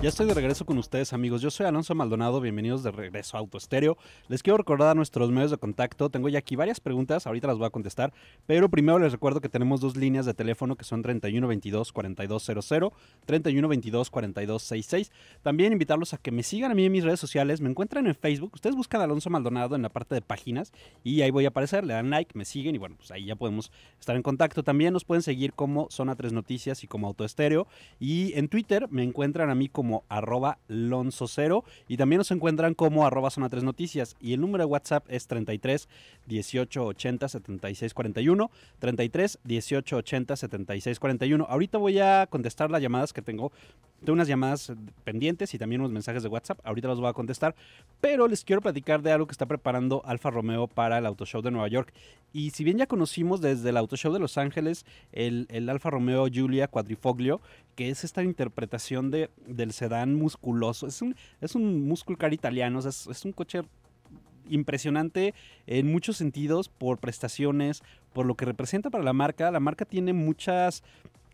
Ya estoy de regreso con ustedes amigos, yo soy Alonso Maldonado, bienvenidos de regreso a Estéreo Les quiero recordar a nuestros medios de contacto, tengo ya aquí varias preguntas, ahorita las voy a contestar, pero primero les recuerdo que tenemos dos líneas de teléfono que son 3122-4200, 3122-4266. También invitarlos a que me sigan a mí en mis redes sociales, me encuentran en Facebook, ustedes buscan a Alonso Maldonado en la parte de páginas y ahí voy a aparecer, le dan like, me siguen y bueno, pues ahí ya podemos estar en contacto. También nos pueden seguir como Zona 3 Noticias y como Estéreo y en Twitter me encuentran a mí como como arroba lonzo0 y también nos encuentran como arroba zona 3 noticias y el número de WhatsApp es 33 18 80 76 41 33 18 80 76 41. Ahorita voy a contestar las llamadas que tengo tengo unas llamadas pendientes y también unos mensajes de WhatsApp. Ahorita los voy a contestar. Pero les quiero platicar de algo que está preparando Alfa Romeo para el Auto Show de Nueva York. Y si bien ya conocimos desde el Auto Show de Los Ángeles el, Alfa Romeo Giulia Quadrifoglio, que es esta interpretación de, del sedán musculoso. Es un, es un muscle italiano, es un coche impresionante en muchos sentidos por prestaciones, por lo que representa para la marca. La marca tiene muchas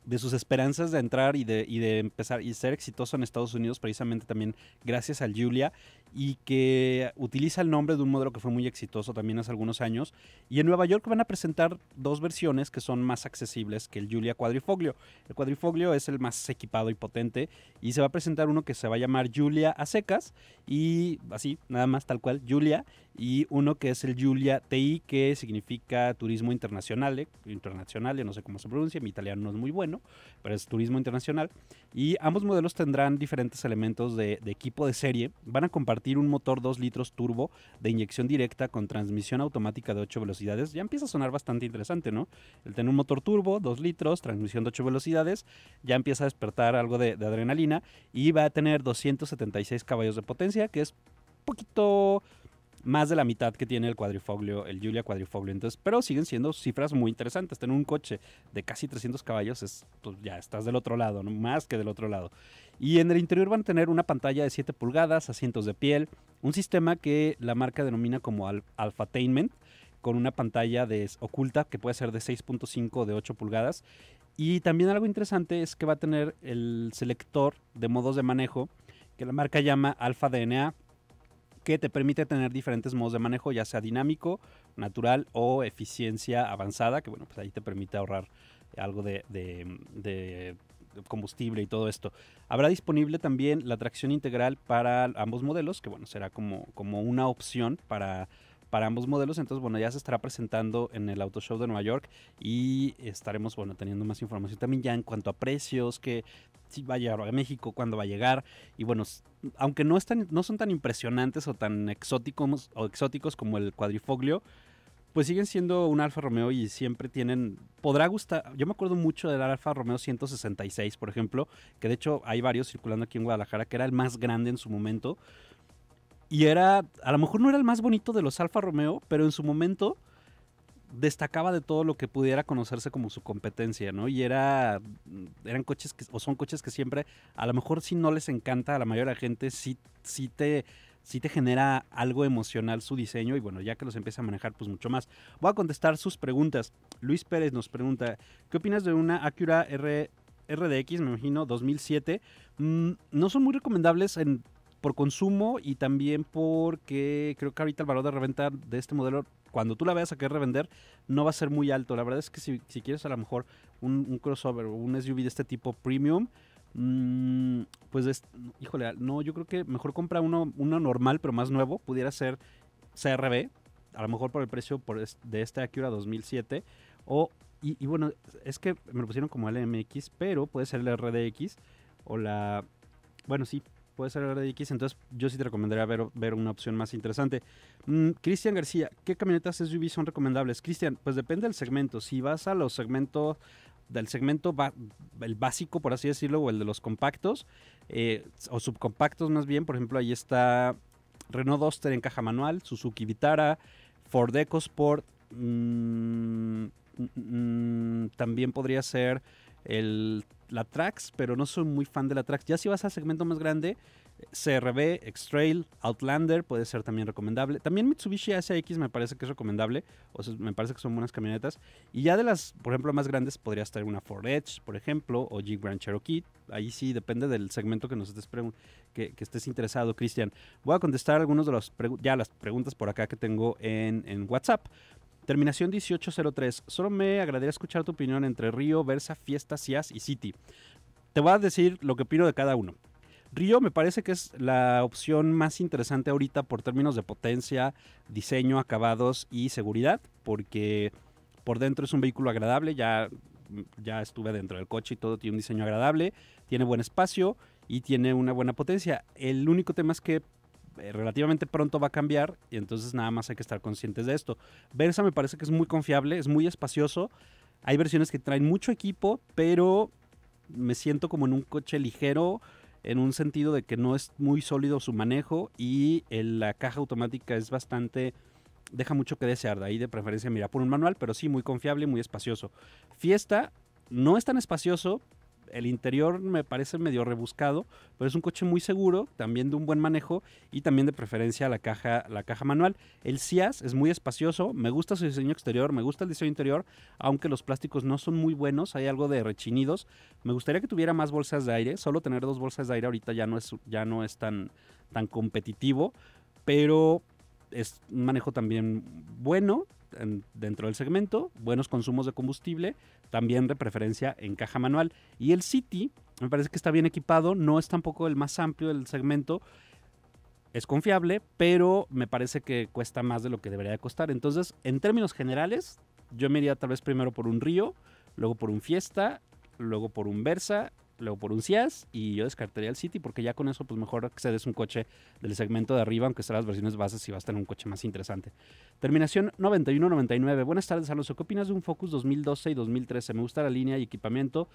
de sus esperanzas de entrar y de, empezar y ser exitoso en Estados Unidos, precisamente también gracias al Julia, y que utiliza el nombre de un modelo que fue muy exitoso también hace algunos años. Y en Nueva York van a presentar dos versiones que son más accesibles que el Julia cuadrifoglio El cuadrifoglio es el más equipado y potente, y se va a presentar uno que se va a llamar Julia a secas, y así, nada más tal cual, Julia, y uno que es el Julia TI, que significa turismo internacional, internacional, no sé cómo se pronuncia, mi italiano no es muy bueno para pero es turismo internacional. Y ambos modelos tendrán diferentes elementos de, equipo de serie. Van a compartir un motor 2 litros turbo de inyección directa con transmisión automática de 8 velocidades. Ya empieza a sonar bastante interesante, ¿no? El tener un motor turbo, 2 litros, transmisión de 8 velocidades, ya empieza a despertar algo de, de adrenalina y va a tener 276 caballos de potencia, que es poquito más de la mitad que tiene el cuadrifoglio, el Julia cuadrifoglio. Entonces, pero siguen siendo cifras muy interesantes. Tener un coche de casi 300 caballos es, pues, ya estás del otro lado, más que del otro lado. Y en el interior van a tener una pantalla de 7 pulgadas, asientos de piel, un sistema que la marca denomina como Alpha Tainment. con una pantalla de, oculta que puede ser de 6.5 de 8 pulgadas. Y también algo interesante es que va a tener el selector de modos de manejo que la marca llama Alpha DNA que te permite tener diferentes modos de manejo, ya sea dinámico, natural o eficiencia avanzada, que bueno, pues ahí te permite ahorrar algo de, combustible y todo esto. Habrá disponible también la tracción integral para ambos modelos, que bueno, será como, como una opción para para ambos modelos. Entonces, bueno, ya se estará presentando en el Auto Show de Nueva York y estaremos, bueno, teniendo más información también ya en cuanto a precios, que si va a llegar a México, cuándo va a llegar. Y bueno, aunque no, están, no son tan impresionantes o tan exóticos, o exóticos como el cuadrifoglio, pues siguen siendo un Alfa Romeo y siempre tienen, podrá gustar, yo me acuerdo mucho del Alfa Romeo 166, por ejemplo, que de hecho hay varios circulando aquí en Guadalajara, que era el más grande en su momento, y era, a lo mejor no era el más bonito de los Alfa Romeo, pero en su momento destacaba de todo lo que pudiera conocerse como su competencia, ¿no? Y era, eran coches que, o son coches que siempre, a lo mejor si no les encanta a la mayoría de la gente, si te si te genera algo emocional su diseño y bueno, ya que los empieza a manejar, pues mucho más. Voy a contestar sus preguntas. Luis Pérez nos pregunta, ¿qué opinas de una Acura R, RDX, me imagino, 2007? Mm, no son muy recomendables en por consumo y también porque creo que ahorita el valor de reventa de este modelo, cuando tú la veas a querer revender, no va a ser muy alto. La verdad es que si, quieres a lo mejor un, crossover o un SUV de este tipo premium, mm, pues, híjole, no, yo creo que mejor compra uno, uno normal pero más nuevo, pudiera ser CRB, a lo mejor por el precio por de este Acura 2007, o, y, bueno, es que me lo pusieron como LMX, pero puede ser el RDX o la bueno, sí, puede ser el de X, entonces yo sí te recomendaría ver, una opción más interesante. Mm, Cristian García, ¿qué camionetas SUV son recomendables? Cristian, pues depende del segmento. Si vas a los segmentos del segmento el básico, por así decirlo, o el de los compactos, eh, o subcompactos más bien, por ejemplo, ahí está Renault Duster en caja manual, Suzuki Vitara, Ford EcoSport, mm, mm, también podría ser el, la Trax, pero no soy muy fan de la Trax. Ya si vas al segmento más grande, CRB, X-Trail, Outlander puede ser también recomendable. También Mitsubishi ASX me parece que es recomendable. O sea, me parece que son buenas camionetas. Y ya de las, por ejemplo, más grandes, podría estar una Ford Edge, por ejemplo, o Jeep Grand Cherokee. Ahí sí depende del segmento que nos estés que, estés interesado, Cristian. Voy a contestar algunos de los ya las preguntas por acá que tengo en, en WhatsApp. Terminación 1803. Solo me agradaría escuchar tu opinión entre Río, Versa, Fiesta, SIAS y City. Te voy a decir lo que opino de cada uno. Río me parece que es la opción más interesante ahorita por términos de potencia, diseño, acabados y seguridad, porque por dentro es un vehículo agradable, ya, ya estuve dentro del coche y todo tiene un diseño agradable, tiene buen espacio y tiene una buena potencia. El único tema es que eh, relativamente pronto va a cambiar y entonces nada más hay que estar conscientes de esto. Versa me parece que es muy confiable, es muy espacioso. Hay versiones que traen mucho equipo, pero me siento como en un coche ligero en un sentido de que no es muy sólido su manejo y la caja automática es bastante deja mucho que desear. De ahí de preferencia mira por un manual, pero sí muy confiable muy espacioso. Fiesta no es tan espacioso, el interior me parece medio rebuscado, pero es un coche muy seguro, también de un buen manejo y también de preferencia la caja, la caja manual. El Cias es muy espacioso, me gusta su diseño exterior, me gusta el diseño interior, aunque los plásticos no son muy buenos, hay algo de rechinidos. Me gustaría que tuviera más bolsas de aire, solo tener dos bolsas de aire ahorita ya no es, ya no es tan, tan competitivo, pero es un manejo también bueno, dentro del segmento, buenos consumos de combustible, también de preferencia en caja manual. Y el City, me parece que está bien equipado, no es tampoco el más amplio del segmento, es confiable, pero me parece que cuesta más de lo que debería costar. Entonces, en términos generales, yo me iría tal vez primero por un Río, luego por un Fiesta, luego por un Versa luego por un y yo descartaría el City porque ya con eso pues mejor accedes un coche del segmento de arriba, aunque están las versiones bases y va a en un coche más interesante. Terminación 91-99. Buenas tardes Alonso, ¿qué opinas de un Focus 2012 y 2013? Me gusta la línea y equipamiento,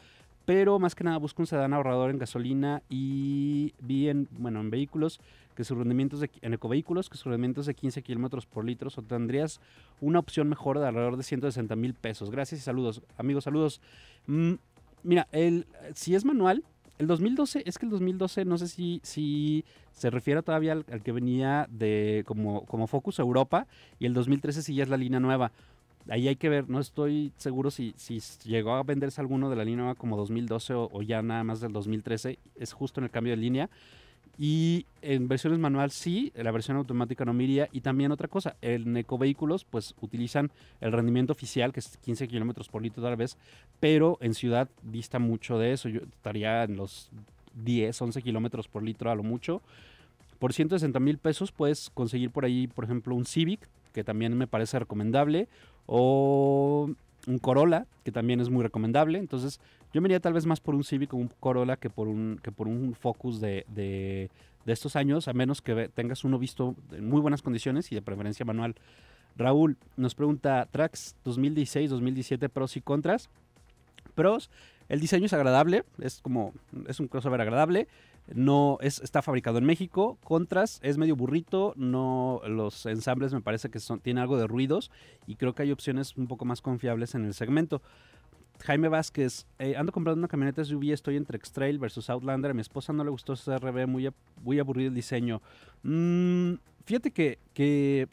pero más que nada busco un sedán ahorrador en gasolina y bien, bueno, en vehículos que sus rendimientos de, en ecovehículos, que sus rendimientos de 15 kilómetros por litro, o tendrías una opción mejor de alrededor de 160 mil pesos. Gracias y saludos. Amigos, saludos. Mm, mira, el, si es manual, el 2012, es que el 2012 no sé si, si se refiere todavía al, que venía de como, como Focus Europa y el 2013 sí ya es la línea nueva. Ahí hay que ver, no estoy seguro si, si llegó a venderse alguno de la línea nueva como 2012 o ya nada más del 2013, es justo en el cambio de línea. Y en versiones manual sí, la versión automática no miría. Y también otra cosa, en ecovehículos pues utilizan el rendimiento oficial, que es 15 kilómetros por litro tal vez, pero en ciudad dista mucho de eso. Yo estaría en los 10, 11 kilómetros por litro a lo mucho. Por 160 mil pesos puedes conseguir por ahí, por ejemplo, un Civic, que también me parece recomendable, o un Corolla, que también es muy recomendable. Entonces, yo me iría tal vez más por un Civic o un Corolla que por un, que por un Focus de, de, de estos años, a menos que tengas uno visto en muy buenas condiciones y de preferencia manual. Raúl nos pregunta, tracks 2016-2017 pros y contras. Pros, el diseño es agradable, es como, es un crossover agradable, no es, está fabricado en México. Contras es medio burrito, no los ensambles me parece que son, tiene algo de ruidos y creo que hay opciones un poco más confiables en el segmento. Jaime Vázquez, eh, ando comprando una camioneta SUV, estoy entre X-Trail versus Outlander. A mi esposa no le gustó ese RB, muy, muy aburrido el diseño. Mm, fíjate que,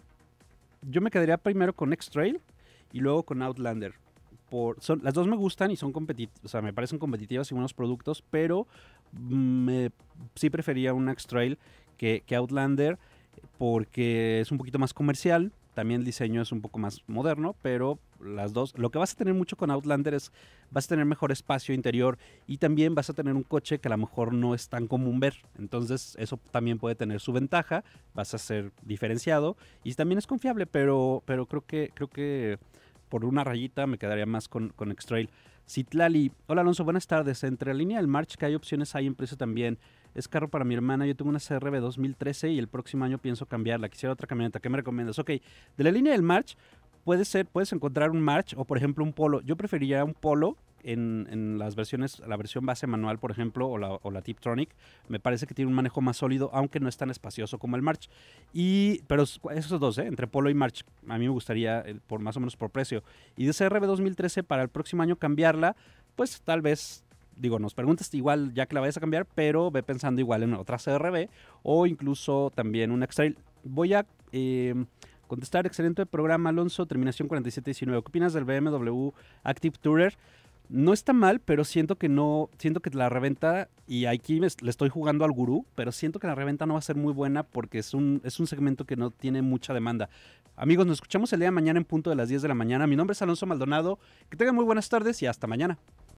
yo me quedaría primero con X-Trail y luego con Outlander. Por, son, las dos me gustan y son competitivas, o sea, me parecen competitivas y buenos productos, pero sí prefería un X-Trail que, que Outlander porque es un poquito más comercial, también el diseño es un poco más moderno, pero las dos. Lo que vas a tener mucho con Outlander es vas a tener mejor espacio interior y también vas a tener un coche que a lo mejor no es tan común ver. Entonces, eso también puede tener su ventaja. Vas a ser diferenciado y también es confiable, pero, pero creo que creo que por una rayita me quedaría más con, con x Citlali, hola Alonso, buenas tardes. Entre la línea del March, que hay opciones, hay en precio también. Es carro para mi hermana, yo tengo una CRB 2013 y el próximo año pienso cambiarla. Quisiera otra camioneta, ¿qué me recomiendas? Ok, de la línea del March, ser, puedes encontrar un March o por ejemplo un Polo. Yo preferiría un Polo en, las versiones, la versión base manual, por ejemplo, o la, o la Tiptronic, me parece que tiene un manejo más sólido, aunque no es tan espacioso como el March. Y, pero esos dos, ¿eh? entre Polo y March, a mí me gustaría eh, por más o menos por precio. Y de CRB 2013 para el próximo año cambiarla, pues tal vez digo, nos preguntas igual ya que la vayas a cambiar, pero ve pensando igual en otra CRB o incluso también un x Voy a, eh, contestar. Excelente programa, Alonso. Terminación 4719. ¿Qué opinas del BMW Active Tourer? No está mal, pero siento que no, siento que la reventa, y aquí le estoy jugando al gurú, pero siento que la reventa no va a ser muy buena porque es un, es un segmento que no tiene mucha demanda. Amigos, nos escuchamos el día de mañana en punto de las 10 de la mañana. Mi nombre es Alonso Maldonado. Que tengan muy buenas tardes y hasta mañana.